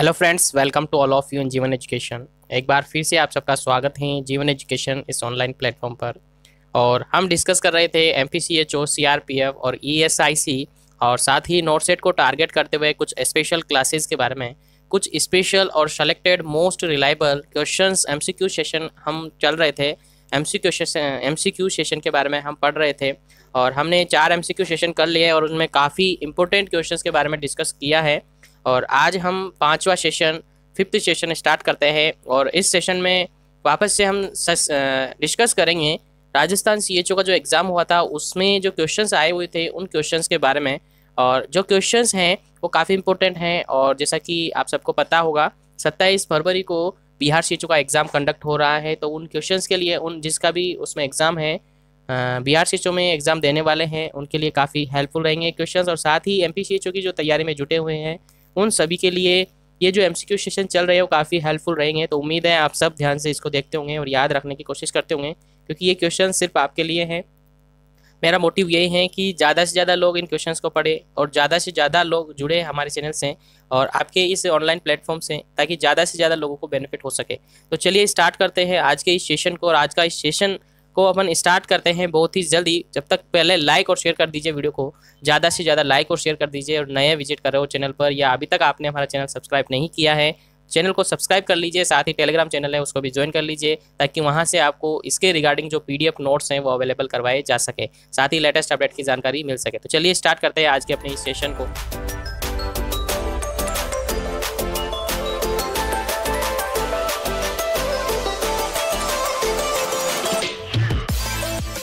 Hello friends welcome to all of you in Jeevan education एक बार फिर से आप सबका स्वागत है जीवन एजुकेशन इस ऑनलाइन प्लेटफॉर्म पर और हम डिस्कस कर रहे थे M P C H O C R P F और ई एस आई सी और साथ ही नोट सेट को टारगेट करते हुए कुछ स्पेशल क्लासेस के बारे में कुछ स्पेशल और selected most reliable question M C Q session हम चल रहे थे M C Q session M C Q session के बारे में हम पढ़ रहे थे और हमने चार एम सी क्यू सेशन कर लिए और उनमें काफ़ी इंपॉर्टेंट क्वेश्चन के बारे में डिस्कस किया है और आज हम पाँचवा सेशन फिफ्थ सेशन स्टार्ट करते हैं और इस सेशन में वापस से हम डिस्कस करेंगे राजस्थान सी का जो एग्ज़ाम हुआ था उसमें जो क्वेश्चन आए हुए थे उन क्वेश्चन के बारे में और जो क्वेश्चन हैं वो काफ़ी इंपॉर्टेंट हैं और जैसा कि आप सबको पता होगा सत्ताईस फरवरी को बिहार सी का एग्ज़ाम कंडक्ट हो रहा है तो उन क्वेश्चंस के लिए उन जिसका भी उसमें एग्ज़ाम है बिहार सी में एग्ज़ाम देने वाले हैं उनके लिए काफ़ी हेल्पफुल रहेंगे क्वेश्चंस और साथ ही एम पी की जो तैयारी में जुटे हुए हैं उन सभी के लिए ये जो एम सेशन चल रहे हैं वो काफ़ी हेल्पफुल रहेंगे तो उम्मीद है आप सब ध्यान से इसको देखते होंगे और याद रखने की कोशिश करते होंगे क्योंकि ये क्वेश्चन सिर्फ आपके लिए हैं मेरा मोटिव यही है कि ज़्यादा से ज़्यादा लोग इन क्वेश्चन को पढ़े और ज़्यादा से ज़्यादा लोग जुड़े हमारे चैनल से और आपके इस ऑनलाइन प्लेटफॉर्म से ताकि ज़्यादा से ज़्यादा लोगों को बेनिफिट हो सके तो चलिए स्टार्ट करते हैं आज के इस सेशन को और आज का इस सेशन को अपन स्टार्ट करते हैं बहुत ही जल्दी जब तक पहले लाइक और शेयर कर दीजिए वीडियो को ज़्यादा से ज़्यादा लाइक और शेयर कर दीजिए और नए विजिट कर रहे हो चैनल पर या अभी तक आपने हमारा चैनल सब्सक्राइब नहीं किया है चैनल को सब्सक्राइब कर लीजिए साथ ही टेलीग्राम चैनल है उसको भी ज्वाइन कर लीजिए ताकि वहाँ से आपको इसके रिगार्डिंग जो एफ नोट्स हैं वो अवेलेबल करवाए जा सके साथ ही लेटेस्ट अपडेट की जानकारी मिल सके तो चलिए स्टार्ट करते हैं आज के अपने इस सेशन को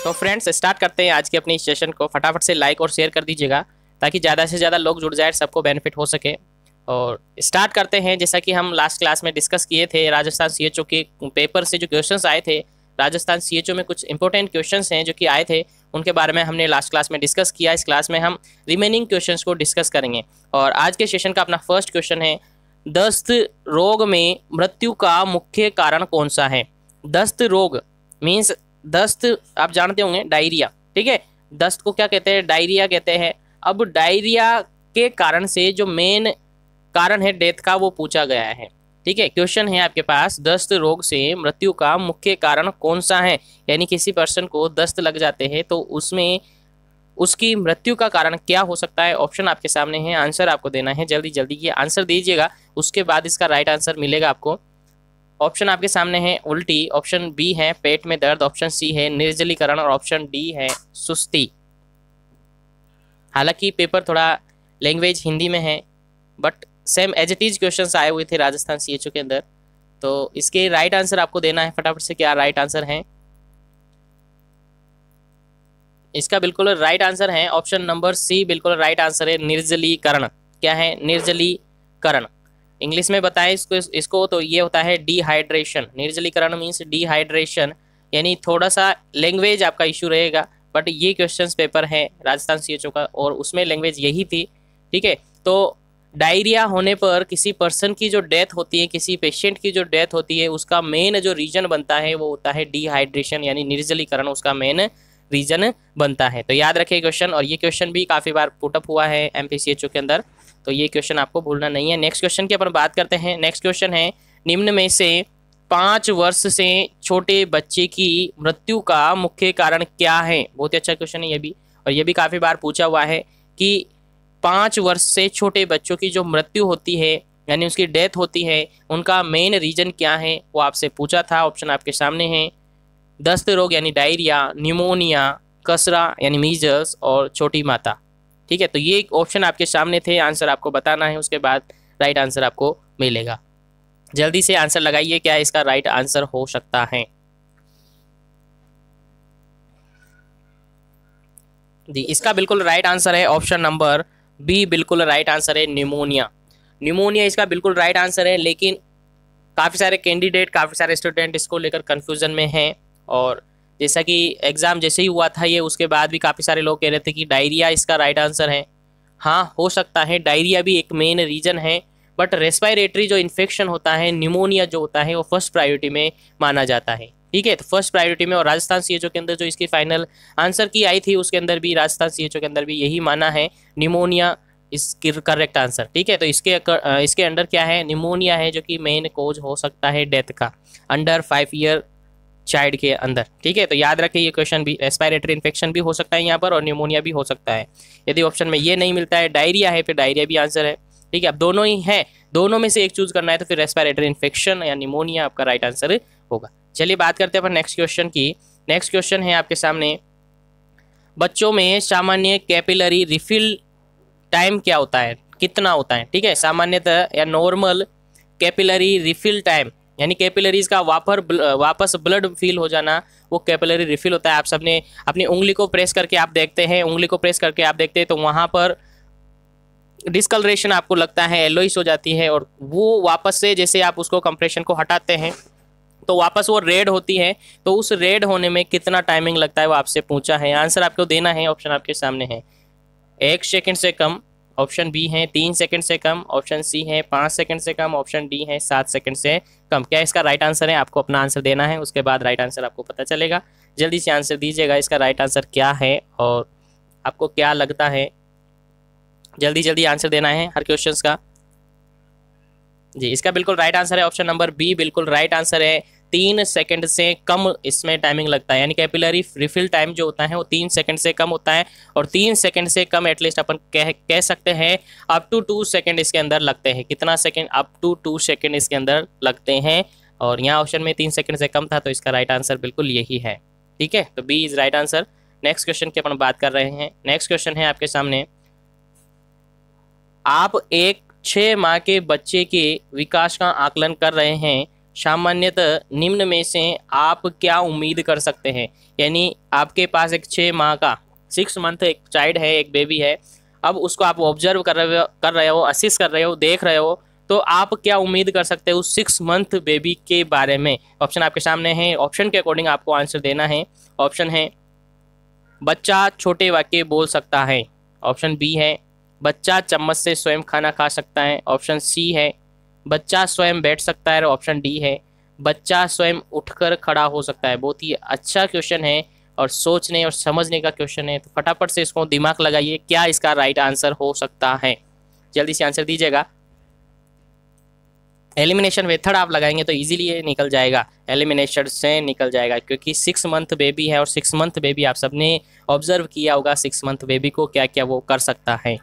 तो फ्रेंड्स स्टार्ट करते हैं आज के अपने इस सेशन को फटाफट से लाइक और शेयर कर दीजिएगा ताकि ज़्यादा से ज़्यादा लोग जुड़ जाए सबको बेनिफिट हो सके और स्टार्ट करते हैं जैसा कि हम लास्ट क्लास में डिस्कस किए थे राजस्थान सी के पेपर से जो क्वेश्चन आए थे राजस्थान सी में कुछ इंपॉर्टेंट क्वेश्चन हैं जो कि आए थे उनके बारे में हमने लास्ट क्लास में डिस्कस किया इस क्लास में हम रिमेनिंग क्वेश्चन को डिस्कस करेंगे और आज के सेशन का अपना फर्स्ट क्वेश्चन है दस्त रोग में मृत्यु का मुख्य कारण कौन सा है दस्त रोग मीन्स दस्त आप जानते होंगे डायरिया ठीक है दस्त को क्या कहते हैं डायरिया कहते हैं अब डायरिया के कारण से जो मेन कारण है डेथ का वो पूछा गया है ठीक है क्वेश्चन है आपके पास दस्त रोग से मृत्यु का मुख्य कारण कौन सा है यानी किसी पर्सन को दस्त लग जाते हैं तो उसमें उसकी मृत्यु का कारण क्या हो सकता है ऑप्शन आपके सामने है आंसर आपको देना है जल्दी जल्दी ये आंसर दीजिएगा उसके बाद इसका राइट आंसर मिलेगा आपको ऑप्शन आपके सामने है उल्टी ऑप्शन बी है पेट में दर्द ऑप्शन सी है निर्जलीकरण और ऑप्शन डी है सुस्ती हालांकि पेपर थोड़ा लैंग्वेज हिंदी में है but same as it is question आए हुए थे राजस्थान सी के अंदर तो इसके राइट आंसर आपको देना है फटाफट से क्या राइट आंसर है इसका बिल्कुल राइट आंसर है ऑप्शन नंबर सी बिल्कुल राइट आंसर है निर्जलीकरण क्या है निर्जलीकरण इंग्लिश में बताएं इसको इसको तो ये होता है डिहाइड्रेशन निर्जलीकरण मीन्स डिहाइड्रेशन यानी थोड़ा सा लैंग्वेज आपका इशू रहेगा बट ये क्वेश्चंस पेपर है राजस्थान सी का और उसमें लैंग्वेज यही थी ठीक है तो डायरिया होने पर किसी पर्सन की जो डेथ होती है किसी पेशेंट की जो डेथ होती है उसका मेन जो रीजन बनता है वो होता है डिहाइड्रेशन यानी निर्जलीकरण उसका मेन रीजन बनता है तो याद रखिए क्वेश्चन और ये क्वेश्चन भी काफ़ी बार पुटअप हुआ है एम के अंदर तो ये क्वेश्चन आपको भूलना नहीं है नेक्स्ट क्वेश्चन की अपन बात करते हैं नेक्स्ट क्वेश्चन है निम्न में से पाँच वर्ष से छोटे बच्चे की मृत्यु का मुख्य कारण क्या है बहुत ही अच्छा क्वेश्चन है ये भी और ये भी काफ़ी बार पूछा हुआ है कि पाँच वर्ष से छोटे बच्चों की जो मृत्यु होती है यानी उसकी डेथ होती है उनका मेन रीजन क्या है वो आपसे पूछा था ऑप्शन आपके सामने है दस्त रोग यानी डायरिया निमोनिया कसरा यानी मीजर्स और छोटी माता ठीक है तो ये एक ऑप्शन आपके सामने थे आंसर आपको बताना है उसके बाद राइट आंसर आपको मिलेगा जल्दी से आंसर लगाइए क्या इसका राइट आंसर हो सकता है जी इसका बिल्कुल राइट आंसर है ऑप्शन नंबर बी बिल्कुल राइट आंसर है निमोनिया निमोनिया इसका बिल्कुल राइट आंसर है लेकिन काफ़ी सारे कैंडिडेट काफ़ी सारे स्टूडेंट इसको लेकर कन्फ्यूज़न में हैं और जैसा कि एग्ज़ाम जैसे ही हुआ था ये उसके बाद भी काफ़ी सारे लोग कह रहे थे कि डायरिया इसका राइट आंसर है हाँ हो सकता है डायरिया भी एक मेन रीज़न है बट रेस्पायरेटरी जो इन्फेक्शन होता है न्यूमोनिया जो होता है वो फर्स्ट प्रायोरिटी में माना जाता है ठीक है तो फर्स्ट प्रायोरिटी में और राजस्थान सी के अंदर जो इसकी फाइनल आंसर की आई थी उसके अंदर भी राजस्थान सी के अंदर भी यही माना है निमोनिया इसकी करेक्ट आंसर ठीक है तो इसके इसके अंडर क्या है निमोनिया है जो कि मेन कोज हो सकता है डेथ का अंडर फाइव ईयर चाइल्ड के अंदर ठीक है तो याद रखें ये क्वेश्चन भी रेस्पायरेटरी इन्फेक्शन भी हो सकता है यहाँ पर और न्यूमोनिया भी हो सकता है यदि ऑप्शन में ये नहीं मिलता है डायरिया है फिर डायरिया भी आंसर है ठीक है अब दोनों ही है दोनों में से एक चूज करना है तो फिर रेस्पायरेटरी इन्फेक्शन या निमोनिया आपका राइट आंसर होगा चलिए बात करते हैं अपन नेक्स्ट क्वेश्चन की नेक्स्ट क्वेश्चन है आपके सामने बच्चों में सामान्य कैपिलरी रिफिल टाइम क्या होता है कितना होता है ठीक है सामान्यतः या नॉर्मल कैपिलरी रिफिल टाइम यानी कैपिलरीज का वापर ब्ल, वापस ब्लड फील हो जाना वो कैपिलरी रिफिल होता है आप सबने अपनी उंगली को प्रेस करके आप देखते हैं उंगली को प्रेस करके आप देखते हैं तो वहाँ पर डिस्कलरेशन आपको लगता है एलोइस हो जाती है और वो वापस से जैसे आप उसको कंप्रेशन को हटाते हैं तो वापस वो रेड होती है तो उस रेड होने में कितना टाइमिंग लगता है वो आपसे पूछा है आंसर आपको देना है ऑप्शन आपके सामने है एक सेकंड से कम ऑप्शन बी है तीन सेकंड से कम ऑप्शन सी है पाँच सेकंड से कम ऑप्शन डी है सात सेकंड से कम क्या इसका राइट आंसर है आपको अपना आंसर देना है उसके बाद राइट आंसर आपको पता चलेगा जल्दी से आंसर दीजिएगा इसका राइट आंसर क्या है और आपको क्या लगता है जल्दी जल्दी आंसर देना है हर क्वेश्चन का जी इसका बिल्कुल राइट आंसर है ऑप्शन नंबर बी बिल्कुल राइट आंसर है तीन सेकंड से कम इसमें टाइमिंग लगता है यानी कैपिलरी रिफिल टाइम जो होता है वो तीन सेकंड से कम होता है और तीन सेकंड से कम एटलीस्ट अपन कह कह सकते हैं अप टू टू सेकंड इसके अंदर लगते हैं कितना second up to two second इसके अंदर लगते हैं और यहाँ ऑप्शन में तीन सेकंड से कम था तो इसका राइट आंसर बिल्कुल यही है ठीक है तो B is right answer next question की अपन बात कर रहे हैं नेक्स्ट क्वेश्चन है आपके सामने आप एक छः माह के बच्चे के विकास का आकलन कर रहे हैं सामान्यतः निम्न में से आप क्या उम्मीद कर सकते हैं यानी आपके पास एक छः माह का सिक्स मंथ एक चाइल्ड है एक बेबी है अब उसको आप ऑब्जर्व कर रहे हो कर रहे हो असिस कर रहे हो देख रहे हो तो आप क्या उम्मीद कर सकते हो सिक्स मंथ बेबी के बारे में ऑप्शन आपके सामने है ऑप्शन के अकॉर्डिंग आपको आंसर देना है ऑप्शन है बच्चा छोटे वाक्य बोल सकता है ऑप्शन बी है बच्चा चम्मच से स्वयं खाना खा सकता है ऑप्शन सी है बच्चा स्वयं बैठ सकता है ऑप्शन डी है बच्चा स्वयं उठकर खड़ा हो सकता है बहुत ही अच्छा क्वेश्चन है और सोचने और समझने का क्वेश्चन है तो फटाफट से इसको दिमाग लगाइए क्या इसका राइट आंसर हो सकता है जल्दी से आंसर दीजिएगा एलिमिनेशन मेथड आप लगाएंगे तो इजीली निकल जाएगा एलिमिनेशन से निकल जाएगा क्योंकि सिक्स मंथ बेबी है और सिक्स मंथ बेबी आप सबने ऑब्जर्व किया होगा सिक्स मंथ बेबी को क्या क्या वो कर सकता है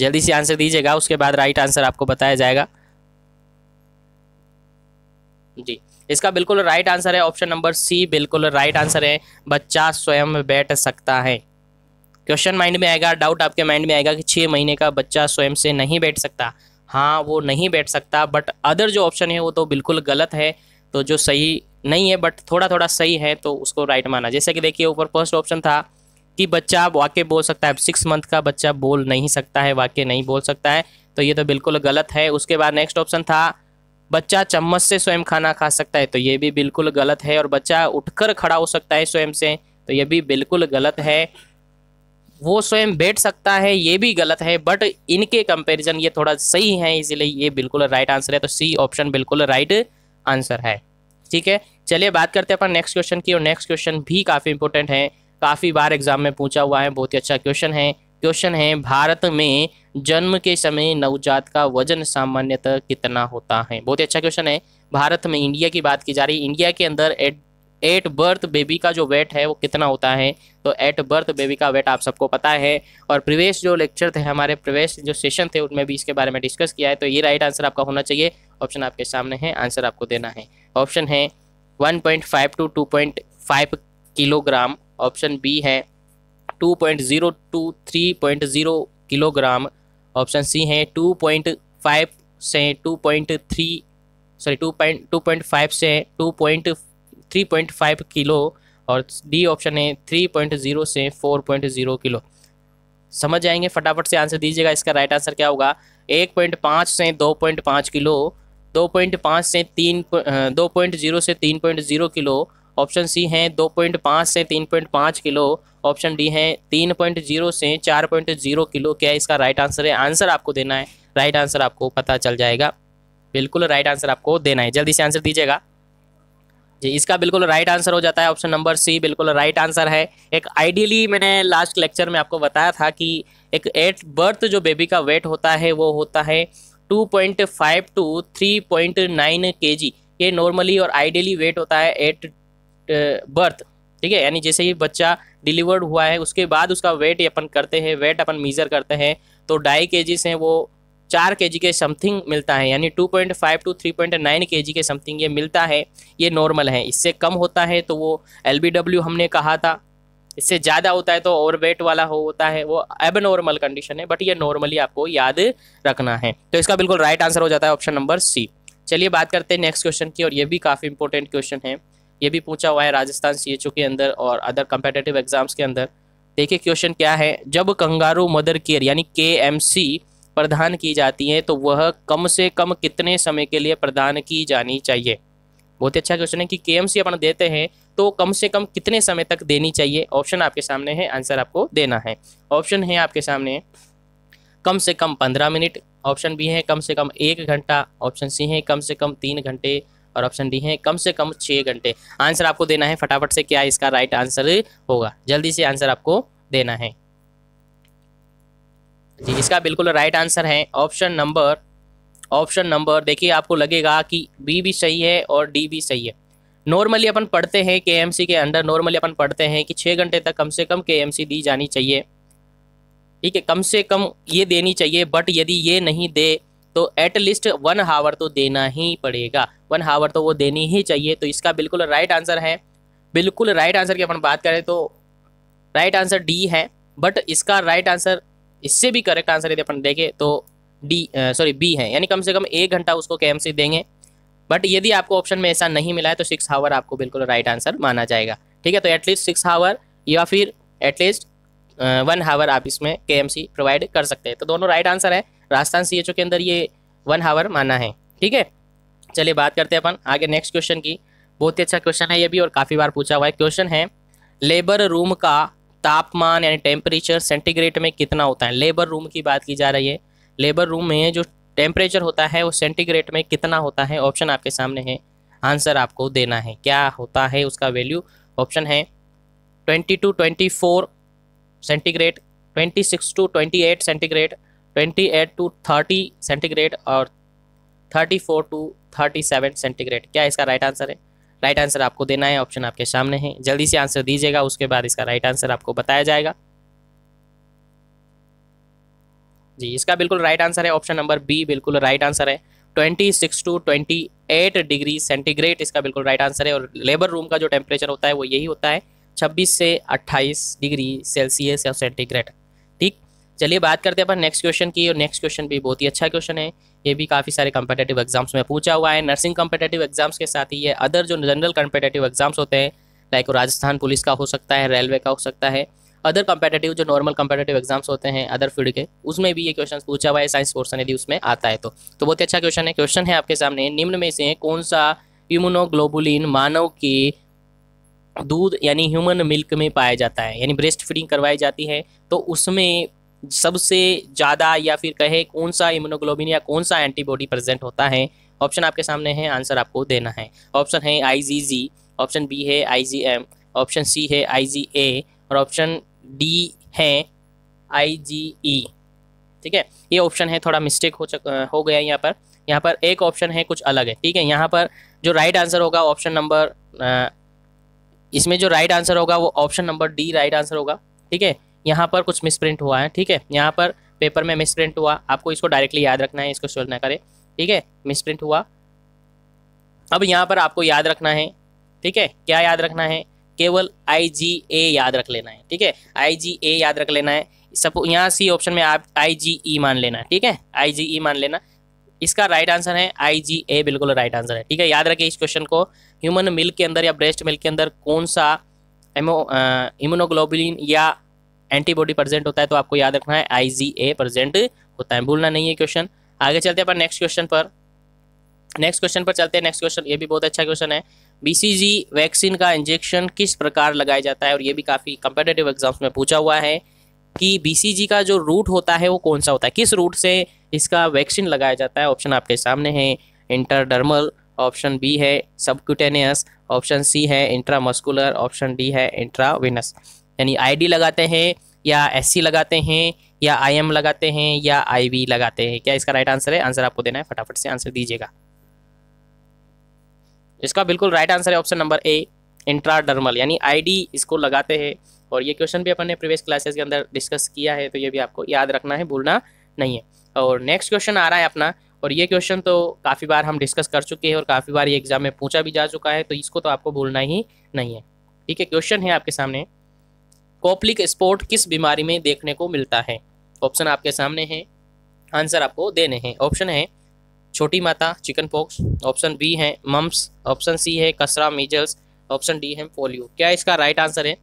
जल्दी से आंसर दीजिएगा उसके बाद राइट आंसर आपको बताया जाएगा जी इसका बिल्कुल राइट आंसर है ऑप्शन नंबर सी बिल्कुल राइट आंसर है बच्चा स्वयं बैठ सकता है क्वेश्चन माइंड में आएगा डाउट आपके माइंड में आएगा कि छः महीने का बच्चा स्वयं से नहीं बैठ सकता हाँ वो नहीं बैठ सकता बट अदर जो ऑप्शन है वो तो बिल्कुल गलत है तो जो सही नहीं है बट थोड़ा थोड़ा सही है तो उसको राइट माना जैसे कि देखिए ऊपर फर्स्ट ऑप्शन था कि बच्चा वाक्य बोल सकता है सिक्स मंथ का बच्चा बोल नहीं सकता है वाक्य नहीं बोल सकता है तो ये तो बिल्कुल गलत है उसके बाद नेक्स्ट ऑप्शन था बच्चा चम्मच से स्वयं खाना खा सकता है तो ये भी बिल्कुल गलत है और बच्चा उठकर खड़ा हो सकता है स्वयं से तो ये भी बिल्कुल गलत है वो स्वयं बैठ सकता है ये भी गलत है बट इनके कंपैरिजन ये थोड़ा सही है इसीलिए ये बिल्कुल राइट आंसर है तो सी ऑप्शन बिल्कुल राइट आंसर है ठीक है चलिए बात करते हैं अपन नेक्स्ट क्वेश्चन की और नेक्स्ट क्वेश्चन भी काफ़ी इंपॉर्टेंट है काफ़ी बार एग्जाम में पूछा हुआ है बहुत ही अच्छा क्वेश्चन है क्वेश्चन है भारत में जन्म के समय नवजात का वजन सामान्यतः कितना होता है बहुत ही अच्छा क्वेश्चन है भारत में इंडिया की बात की जा रही है इंडिया के अंदर एट एट बर्थ बेबी का जो वेट है वो कितना होता है तो एट बर्थ बेबी का वेट आप सबको पता है और प्रवेश जो लेक्चर थे हमारे प्रवेश जो सेशन थे उनमें भी इसके बारे में डिस्कस किया है तो ये राइट आंसर आपका होना चाहिए ऑप्शन आपके सामने है आंसर आपको देना है ऑप्शन है 1.5 टू 2.5 किलोग्राम ऑप्शन बी है टू 3.0 किलोग्राम ऑप्शन सी है टू पॉइंट फाइव से two point three sorry two point two point five से two point three point five kilo और डी ऑप्शन है थ्री पॉइंट ज़ीरो से four point zero kilo समझ जाएंगे फटाफट से आंसर दीजिएगा इसका राइट आंसर क्या होगा एक पॉइंट पाँच से दो पॉइंट पाँच किलो दो पॉइंट पाँच से तीन दो पॉइंट ज़ीरो से तीन point zero kilo option C हैं 2.5 से 3.5 किलो ऑप्शन डी है 3.0 से 4.0 किलो क्या इसका राइट आंसर है आंसर आपको देना है राइट आंसर आपको पता चल जाएगा बिल्कुल राइट आंसर आपको देना है जल्दी से आंसर दीजिएगा जी इसका बिल्कुल राइट आंसर हो जाता है ऑप्शन नंबर सी बिल्कुल राइट आंसर है एक आइडियली मैंने लास्ट लेक्चर में आपको बताया था कि एक एट बर्थ जो बेबी का वेट होता है वो होता है 2.5 टू के जी ये नॉर्मली और आइडियली वेट होता है एट बर्थ uh, ठीक है यानी जैसे ही बच्चा डिलीवर्ड हुआ है उसके बाद उसका वेट अपन करते हैं वेट अपन मीज़र करते हैं तो ढाई के जी से वो चार के जी के समथिंग मिलता है यानी two point five to three point nine K G के समथिंग ये मिलता है ये नॉर्मल है इससे कम होता है तो वो एल बी डब्ल्यू हमने कहा था इससे ज़्यादा होता है तो ओवर वेट वाला हो होता है वो एब नॉर्मल कंडीशन है बट ये नॉर्मली आपको याद रखना है तो इसका बिल्कुल राइट आंसर हो जाता है ऑप्शन नंबर सी चलिए बात करते हैं नेक्स्ट क्वेश्चन की और ये भी काफ़ी इंपॉर्टेंट क्वेश्चन है ये भी पूछा हुआ है राजस्थान सी के अंदर और अदर कंपेटेटिव एग्जाम्स के अंदर देखिए क्वेश्चन क्या है जब कंगारू मदर केयर यानी के प्रदान की जाती है तो वह कम से कम कितने समय के लिए प्रदान की जानी चाहिए बहुत ही अच्छा क्वेश्चन है कि के अपन देते हैं तो कम से कम कितने समय तक देनी चाहिए ऑप्शन आपके सामने है आंसर आपको देना है ऑप्शन है आपके सामने कम से कम पंद्रह मिनट ऑप्शन बी है कम से कम एक घंटा ऑप्शन सी है कम से कम तीन घंटे और ऑप्शन डी है कम से कम छः घंटे आंसर आपको देना है फटाफट से क्या इसका राइट आंसर होगा जल्दी से आंसर आपको देना है जी इसका बिल्कुल राइट आंसर है ऑप्शन नंबर ऑप्शन नंबर देखिए आपको लगेगा कि बी भी सही है और डी भी सही है नॉर्मली अपन पढ़ते हैं के के अंडर नॉर्मली अपन पढ़ते हैं कि छः घंटे तक कम से कम के दी जानी चाहिए ठीक है कम से कम ये देनी चाहिए बट यदि ये नहीं दे तो एटलीस्ट वन हावर तो देना ही पड़ेगा वन हावर तो वो देनी ही चाहिए तो इसका बिल्कुल राइट आंसर है बिल्कुल राइट आंसर की अपन बात करें तो राइट आंसर डी है बट इसका राइट आंसर इससे भी करेक्ट आंसर यदि अपन देखें तो डी सॉरी बी है यानी कम से कम एक घंटा उसको के देंगे बट यदि आपको ऑप्शन में ऐसा नहीं मिला है तो सिक्स हावर आपको बिल्कुल राइट आंसर माना जाएगा ठीक है तो एटलीस्ट सिक्स हावर या फिर एटलीस्ट वन हावर आप इसमें के प्रोवाइड कर सकते हैं तो दोनों राइट आंसर है राजस्थान सी के अंदर ये वन हावर माना है ठीक है चलिए बात करते हैं अपन आगे नेक्स्ट क्वेश्चन की बहुत ही अच्छा क्वेश्चन है ये भी और काफ़ी बार पूछा हुआ है क्वेश्चन है लेबर रूम का तापमान यानी टेम्परेचर सेंटीग्रेड में कितना होता है लेबर रूम की बात की जा रही है लेबर रूम में जो टेम्परेचर होता है वो सेंटीग्रेड में कितना होता है ऑप्शन आपके सामने है आंसर आपको देना है क्या होता है उसका वैल्यू ऑप्शन है twenty to twenty four centigrade twenty six to twenty eight centigrade twenty eight to thirty centigrade और thirty four to thirty seven centigrade क्या इसका राइट आंसर है राइट आंसर आपको देना है ऑप्शन आपके सामने है जल्दी से आंसर दीजिएगा उसके बाद इसका राइट आंसर आपको बताया जाएगा जी इसका बिल्कुल राइट आंसर है ऑप्शन नंबर बी बिल्कुल राइट आंसर है twenty six to twenty eight degree centigrade इसका बिल्कुल राइट आंसर है और लेबर रूम का जो टेम्परेचर होता है वो यही होता है छब्बीस से अट्ठाईस डिग्री सेल्सियस या सेंटीग्रेड चलिए बात करते हैं अपन नेक्स्ट क्वेश्चन की और नेक्स्ट क्वेश्चन भी बहुत ही अच्छा क्वेश्चन है ये भी काफ़ी सारे कम्पिटेटिव एग्जाम्स में पूछा हुआ है नर्सिंग कम्पिटेटिव एग्जाम्स के साथ ही ये अदर जो जनरल कम्पिटेटिव एग्जाम्स होते हैं लाइक राजस्थान पुलिस का हो सकता है रेलवे का हो सकता है अदर कम्पिटेटिव जो नॉर्मल कम्पिटेटिव एग्जाम्स होते हैं अदर फील्ड के उसमें भी ये क्वेश्चन पूछा हुआ है साइंस पोर्सन यदि उसमें आता है तो तो बहुत ही अच्छा क्वेश्चन है क्वेश्चन है आपके सामने निम्न में से कौन सा इम्यूनोग्लोबुलिन मानव की दूध यानी ह्यूमन मिल्क में पाया जाता है यानी ब्रेस्ट फीडिंग करवाई जाती है तो उसमें सबसे ज़्यादा या फिर कहे कौन सा इम्यूनोग्लोबिन या कौन सा एंटीबॉडी प्रेजेंट होता है ऑप्शन आपके सामने है आंसर आपको देना है ऑप्शन है आई ऑप्शन बी है आई ऑप्शन सी है आई और ऑप्शन डी है आई e। ठीक है ये ऑप्शन है थोड़ा मिस्टेक हो चक हो गया यहाँ पर यहाँ पर एक ऑप्शन है कुछ अलग है ठीक है यहाँ पर जो राइट आंसर होगा ऑप्शन नंबर इसमें जो राइट आंसर होगा वो option number D right answer होगा ठीक है यहाँ पर कुछ मिसप्रिंट हुआ है ठीक है यहाँ पर पेपर में मिसप्रिंट हुआ आपको इसको डायरेक्टली याद रखना है इसको शोर ना करें ठीक है मिसप्रिंट हुआ अब यहाँ पर आपको याद रखना है ठीक है क्या याद रखना है केवल आई जी ए याद रख लेना है ठीक है आई जी ए याद रख लेना है सब यहाँ सी ऑप्शन में आप आई जी ई मान लेना ठीक है आई जी ई मान लेना इसका राइट आंसर है आई जी ए बिल्कुल राइट आंसर है ठीक है याद रखिए इस क्वेश्चन को ह्यूमन मिल्क के अंदर या ब्रेस्ट मिल्क के अंदर कौन सा इमोनोग्लोबिन या एंटीबॉडी प्रेजेंट होता है तो आपको याद रखना है आई प्रेजेंट होता है भूलना नहीं है क्वेश्चन आगे चलते हैं अपन नेक्स्ट क्वेश्चन पर नेक्स्ट क्वेश्चन पर चलते हैं नेक्स्ट क्वेश्चन ये भी बहुत अच्छा क्वेश्चन है बीसीजी वैक्सीन का इंजेक्शन किस प्रकार लगाया जाता है और ये भी काफ़ी कंपेटेटिव एग्जाम्स में पूछा हुआ है कि बीसीजी का जो रूट होता है वो कौन सा होता है किस रूट से इसका वैक्सीन लगाया जाता है ऑप्शन आपके सामने है इंटरडर्मल ऑप्शन बी है सबक्यूटेनियस ऑप्शन सी है इंट्रामस्कुलर ऑप्शन डी है इंट्रावेनस यानी आईडी लगाते हैं या एससी लगाते हैं या आईएम लगाते हैं या आईवी लगाते हैं क्या इसका राइट आंसर है आंसर आपको देना है फटाफट से आंसर दीजिएगा इसका बिल्कुल राइट आंसर है ऑप्शन नंबर ए इंट्राडर्मल यानी आईडी इसको लगाते हैं और ये क्वेश्चन भी अपन ने प्रीवियस क्लासेस के अंदर डिस्कस किया है तो ये भी आपको याद रखना है भूलना नहीं है और नेक्स्ट क्वेश्चन आ रहा है अपना और ये क्वेश्चन तो काफ़ी बार हम डिस्कस कर चुके हैं और काफ़ी बार ये एग्जाम में पूछा भी जा चुका है तो इसको तो आपको भूलना ही नहीं है ठीक है क्वेश्चन है आपके सामने कॉपलिक स्पोर्ट किस बीमारी में देखने को मिलता है ऑप्शन आपके सामने है आंसर आपको देने हैं ऑप्शन है छोटी माता चिकन पॉक्स ऑप्शन बी है मम्स ऑप्शन सी है कसरा मीजल्स ऑप्शन डी है पोलियो क्या इसका राइट आंसर है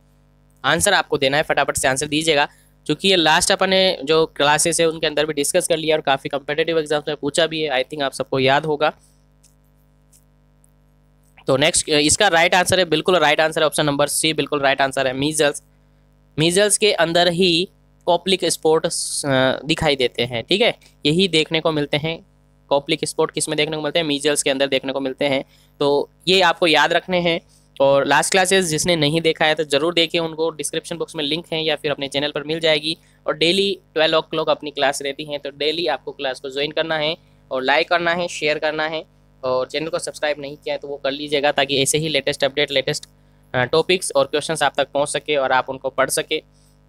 आंसर आपको देना है फटाफट से आंसर दीजिएगा क्योंकि ये लास्ट अपन ने जो क्लासेस है उनके अंदर भी डिस्कस कर लिया और काफ़ी कम्पिटेटिव एग्जाम में पूछा भी है आई थिंक आप सबको याद होगा तो नेक्स्ट इसका राइट आंसर है बिल्कुल राइट आंसर है ऑप्शन नंबर सी बिल्कुल राइट आंसर है मीजल्स मीजल्स के अंदर ही कॉप्लिक स्पोर्ट दिखाई देते हैं ठीक है यही देखने को मिलते हैं कॉप्लिक स्पोर्ट किस में देखने को मिलते हैं मीजल्स के अंदर देखने को मिलते हैं तो ये आपको याद रखने हैं और लास्ट क्लासेस जिसने नहीं देखा है तो ज़रूर देखें उनको डिस्क्रिप्शन बॉक्स में लिंक है या फिर अपने चैनल पर मिल जाएगी और डेली ट्वेल्व ओ क्लॉक अपनी क्लास रहती है तो डेली आपको क्लास को ज्वाइन करना है और लाइक करना है शेयर करना है और चैनल को सब्सक्राइब नहीं किया है तो वो कर लीजिएगा ताकि ऐसे ही लेटेस्ट अपडेट लेटेस्ट टॉपिक्स और क्वेश्चंस आप तक पहुंच सके और आप उनको पढ़ सके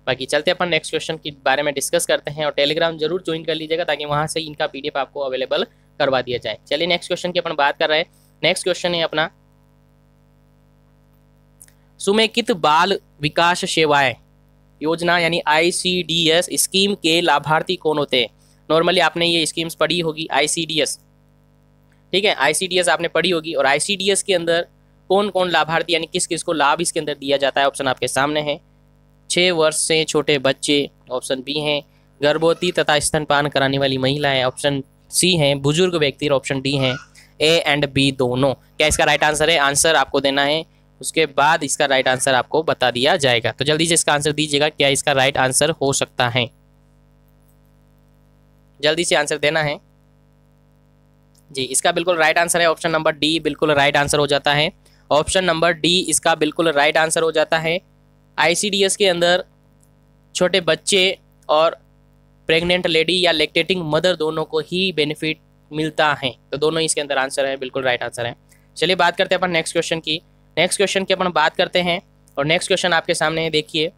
बाकी चलते अपन नेक्स्ट क्वेश्चन के बारे में डिस्कस करते हैं और टेलीग्राम जरूर ज्वाइन कर लीजिएगा ताकि वहाँ से इनका पी आपको अवेलेबल करवा दिया जाए चलिए नेक्स्ट क्वेश्चन की अपन बात कर रहे हैं नेक्स्ट क्वेश्चन है अपना सुमेकित बाल विकास सेवाएं योजना यानी आईसीडीएस स्कीम के लाभार्थी कौन होते हैं नॉर्मली आपने ये स्कीम्स पढ़ी होगी आईसीडीएस ठीक है आईसीडीएस आपने पढ़ी होगी और आईसीडीएस के अंदर कौन कौन लाभार्थी यानी किस किस को लाभ इसके अंदर दिया जाता है ऑप्शन आपके सामने है छः वर्ष से छोटे बच्चे ऑप्शन बी हैं गर्भवती तथा स्तनपान कराने वाली महिलाएं ऑप्शन सी हैं बुजुर्ग व्यक्ति और ऑप्शन डी हैं ए एंड बी दोनों क्या इसका राइट आंसर है आंसर आपको देना है उसके बाद इसका राइट आंसर आपको बता दिया जाएगा तो जल्दी से इसका आंसर दीजिएगा क्या इसका राइट आंसर हो सकता है जल्दी से आंसर देना है जी इसका बिल्कुल राइट आंसर है ऑप्शन नंबर डी बिल्कुल राइट आंसर हो जाता है ऑप्शन नंबर डी इसका बिल्कुल राइट आंसर हो जाता है आईसीडीएस के अंदर छोटे बच्चे और प्रेग्नेंट लेडी या लेक्टेटिंग मदर दोनों को ही बेनिफिट मिलता है तो दोनों इसके अंदर आंसर है बिल्कुल राइट आंसर है चलिए बात करते हैं अपन नेक्स्ट क्वेश्चन की नेक्स्ट क्वेश्चन की अपन बात करते हैं और नेक्स्ट क्वेश्चन आपके सामने है देखिए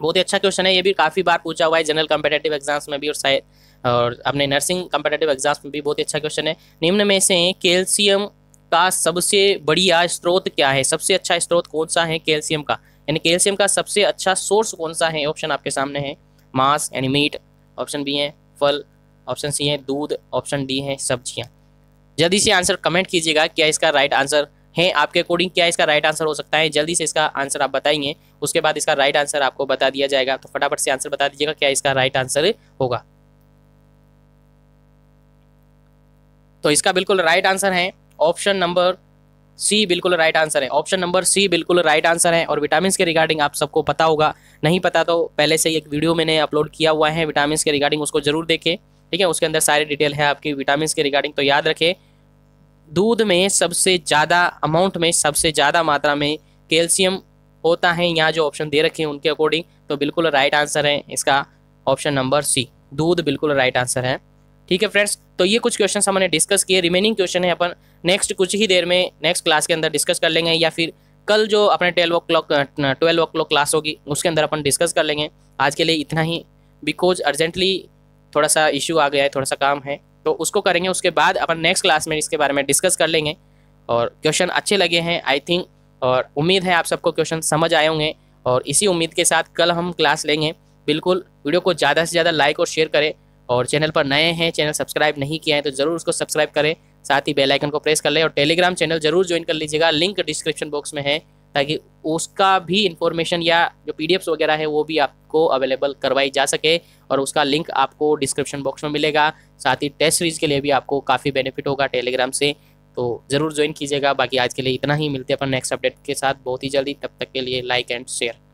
बहुत ही अच्छा क्वेश्चन है ये भी काफ़ी बार पूछा हुआ है जनरल कम्पिटेटिव एग्जाम्स में भी और शायद और अपने नर्सिंग कम्पिटेटिव एग्जाम्स में भी बहुत ही अच्छा क्वेश्चन है निम्न में से कैल्शियम का सबसे बढ़िया स्रोत क्या है सबसे अच्छा स्रोत कौन सा है कैल्शियम का यानी कैल्शियम का सबसे अच्छा सोर्स कौन सा है ऑप्शन आपके सामने है मांस यानी मीट ऑप्शन बी है फल ऑप्शन सी है दूध ऑप्शन डी है सब्जियां जल्दी से आंसर कमेंट कीजिएगा क्या इसका राइट आंसर है आपके अकॉर्डिंग क्या इसका राइट आंसर हो सकता है जल्दी से इसका आंसर आप बताएंगे उसके बाद इसका राइट आंसर आपको बता दिया जाएगा तो फटाफट से आंसर बता दीजिएगा क्या इसका राइट आंसर होगा तो इसका बिल्कुल राइट आंसर है ऑप्शन नंबर सी बिल्कुल राइट आंसर है ऑप्शन नंबर सी बिल्कुल राइट आंसर है और विटामिन के रिगार्डिंग आप सबको पता होगा नहीं पता तो पहले से ही एक वीडियो मैंने अपलोड किया हुआ है विटामिन के रिगार्डिंग उसको जरूर देखें ठीक है उसके अंदर सारी डिटेल है आपकी विटामिन के रिगार्डिंग तो याद रखें दूध में सबसे ज़्यादा अमाउंट में सबसे ज़्यादा मात्रा में कैल्शियम होता है यहाँ जो ऑप्शन दे रखे हैं उनके अकॉर्डिंग तो बिल्कुल राइट आंसर है इसका ऑप्शन नंबर सी दूध बिल्कुल राइट आंसर है ठीक है फ्रेंड्स तो ये कुछ क्वेश्चन हमने डिस्कस किए रिमेनिंग क्वेश्चन है अपन नेक्स्ट कुछ ही देर में नेक्स्ट क्लास के अंदर डिस्कस कर लेंगे या फिर कल जो अपने twelve o'clock twelve o'clock class होगी उसके अंदर अपन डिस्कस कर लेंगे आज के लिए इतना ही बिकॉज अर्जेंटली थोड़ा सा इशू आ गया है थोड़ा सा काम है तो उसको करेंगे उसके बाद अपन नेक्स्ट क्लास में इसके बारे में डिस्कस कर लेंगे और क्वेश्चन अच्छे लगे हैं आई थिंक और उम्मीद है आप सबको क्वेश्चन समझ आए होंगे और इसी उम्मीद के साथ कल हम क्लास लेंगे बिल्कुल वीडियो को ज़्यादा से ज़्यादा लाइक और शेयर करें और चैनल पर नए हैं चैनल सब्सक्राइब नहीं किया है तो ज़रूर उसको सब्सक्राइब करें साथ ही बेल आइकन को प्रेस कर लें और टेलीग्राम चैनल जरूर ज्वाइन कर लीजिएगा लिंक डिस्क्रिप्शन बॉक्स में है ताकि उसका भी इंफॉर्मेशन या जो पी वगैरह है वो भी आपको अवेलेबल करवाई जा सके और उसका लिंक आपको डिस्क्रिप्शन बॉक्स में मिलेगा साथ ही टेस्ट सीरीज के लिए भी आपको काफ़ी बेनिफिट होगा टेलीग्राम से तो ज़रूर ज्वाइन कीजिएगा बाकी आज के लिए इतना ही मिलते हैं अपन नेक्स्ट अपडेट के साथ बहुत ही जल्दी तब तक के लिए लाइक एंड शेयर